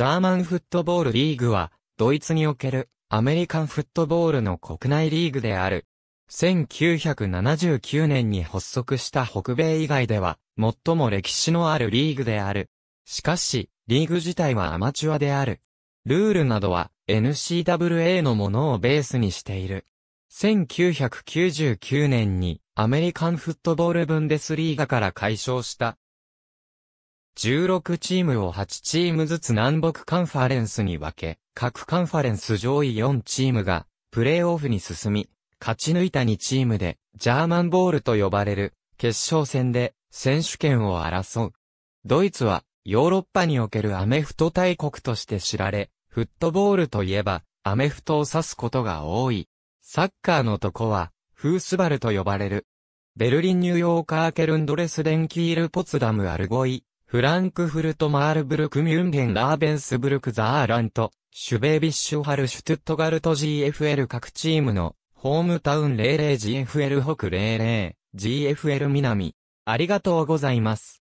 ジャーマンフットボールリーグは、ドイツにおけるアメリカンフットボールの国内リーグである。1979年に発足した北米以外では、最も歴史のあるリーグである。しかし、リーグ自体はアマチュアである。ルールなどは n c w a のものをベースにしている。1999年にアメリカンフットボールブンデスリーガから解消した16チームを8チームずつ南北カンファレンスに分け、各カンファレンス上位4チームがプレーオフに進み、勝ち抜いた2チームでジャーマンボールと呼ばれる決勝戦で選手権を争う。ドイツはヨーロッパにおけるアメフト大国として知られ、フットボールといえばアメフトを指すことが多い。サッカーのとこはフースバルと呼ばれる。ベルリンニューヨーカーケルンドレスデンキールポツダムアルゴイ、フランクフルト・マールブルク・ミュンヘン・ラーベンスブルク・ザーラント、シュベービッシュ・ハル・シュトゥットガルト GFL 各チームの、ホームタウン 00GFL 北 00GFL 南。ありがとうございます。